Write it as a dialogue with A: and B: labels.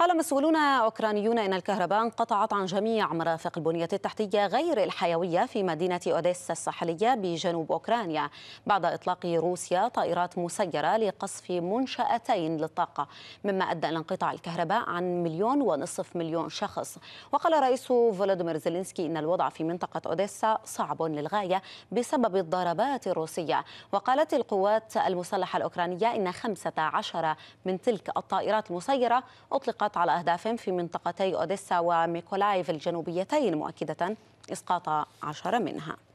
A: قال مسؤولون أوكرانيون إن الكهرباء انقطعت عن جميع مرافق البنية التحتية غير الحيوية في مدينة أوديسا الساحلية بجنوب أوكرانيا بعد إطلاق روسيا طائرات مسيرة لقصف منشأتين للطاقة مما أدى إلى انقطاع الكهرباء عن مليون ونصف مليون شخص وقال رئيس فولاديمير زيلينسكي إن الوضع في منطقة أوديسا صعب للغاية بسبب الضربات الروسية وقالت القوات المسلحة الأوكرانية إن 15 من تلك الطائرات المسيرة أطلقت الضربات على أهداف في منطقتي أوديسا وميكولايف الجنوبيتين مؤكدة إسقاط عشر منها